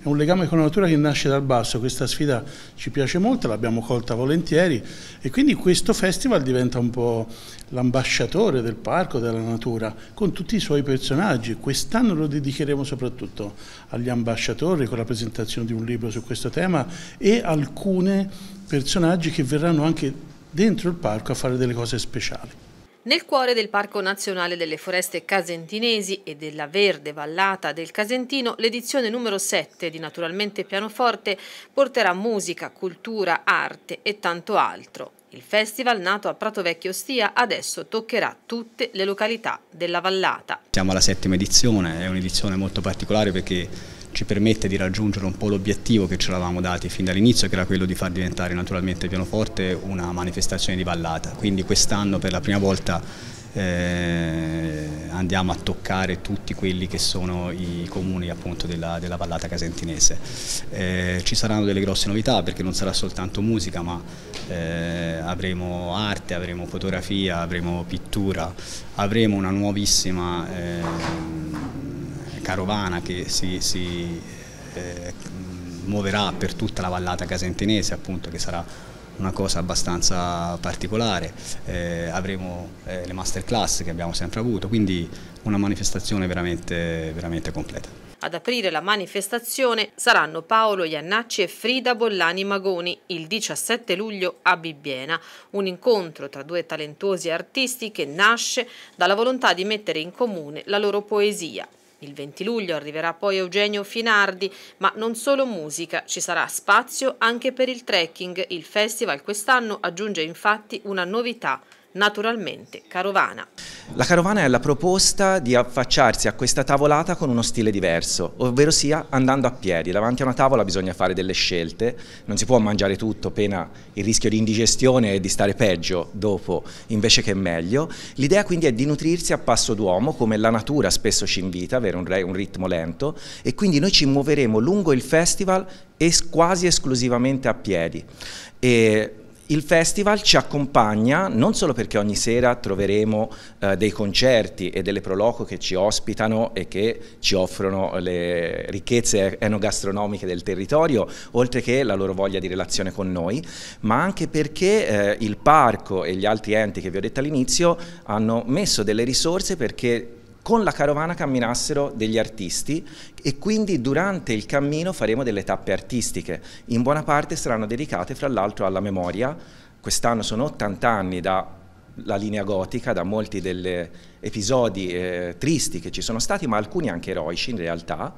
È un legame con la natura che nasce dal basso, questa sfida ci piace molto, l'abbiamo colta volentieri e quindi questo festival diventa un po' l'ambasciatore del parco, della natura, con tutti i suoi personaggi. Quest'anno lo dedicheremo soprattutto agli ambasciatori con la presentazione di un libro su questo tema e alcuni personaggi che verranno anche dentro il parco a fare delle cose speciali. Nel cuore del Parco Nazionale delle Foreste Casentinesi e della Verde Vallata del Casentino, l'edizione numero 7 di Naturalmente Pianoforte porterà musica, cultura, arte e tanto altro. Il festival, nato a Prato Vecchio Stia, adesso toccherà tutte le località della vallata. Siamo alla settima edizione, è un'edizione molto particolare perché ci permette di raggiungere un po' l'obiettivo che ce l'avamo dati fin dall'inizio che era quello di far diventare naturalmente il pianoforte una manifestazione di ballata, quindi quest'anno per la prima volta eh, andiamo a toccare tutti quelli che sono i comuni appunto della, della ballata casentinese. Eh, ci saranno delle grosse novità perché non sarà soltanto musica ma eh, avremo arte, avremo fotografia, avremo pittura, avremo una nuovissima eh, carovana che si, si eh, muoverà per tutta la vallata casentinese appunto che sarà una cosa abbastanza particolare, eh, avremo eh, le masterclass che abbiamo sempre avuto, quindi una manifestazione veramente, veramente completa. Ad aprire la manifestazione saranno Paolo Iannacci e Frida Bollani Magoni il 17 luglio a Bibbiena, un incontro tra due talentuosi artisti che nasce dalla volontà di mettere in comune la loro poesia, il 20 luglio arriverà poi Eugenio Finardi, ma non solo musica, ci sarà spazio anche per il trekking. Il festival quest'anno aggiunge infatti una novità, naturalmente Carovana. La Carovana è la proposta di affacciarsi a questa tavolata con uno stile diverso, ovvero sia andando a piedi. Davanti a una tavola bisogna fare delle scelte, non si può mangiare tutto, pena il rischio di indigestione e di stare peggio dopo invece che meglio. L'idea quindi è di nutrirsi a passo d'uomo, come la natura spesso ci invita, avere un ritmo lento, e quindi noi ci muoveremo lungo il festival quasi esclusivamente a piedi. E il festival ci accompagna non solo perché ogni sera troveremo eh, dei concerti e delle proloco che ci ospitano e che ci offrono le ricchezze enogastronomiche del territorio, oltre che la loro voglia di relazione con noi, ma anche perché eh, il parco e gli altri enti che vi ho detto all'inizio hanno messo delle risorse perché con la carovana camminassero degli artisti e quindi durante il cammino faremo delle tappe artistiche. In buona parte saranno dedicate fra l'altro alla memoria. Quest'anno sono 80 anni dalla linea gotica, da molti degli episodi eh, tristi che ci sono stati, ma alcuni anche eroici in realtà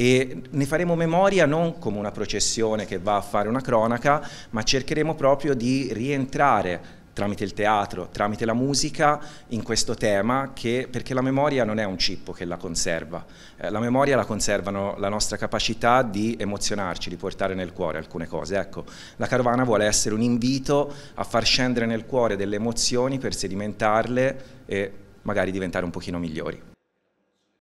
e ne faremo memoria non come una processione che va a fare una cronaca, ma cercheremo proprio di rientrare tramite il teatro, tramite la musica, in questo tema, che, perché la memoria non è un cippo che la conserva, eh, la memoria la conservano la nostra capacità di emozionarci, di portare nel cuore alcune cose. Ecco, la carovana vuole essere un invito a far scendere nel cuore delle emozioni per sedimentarle e magari diventare un pochino migliori.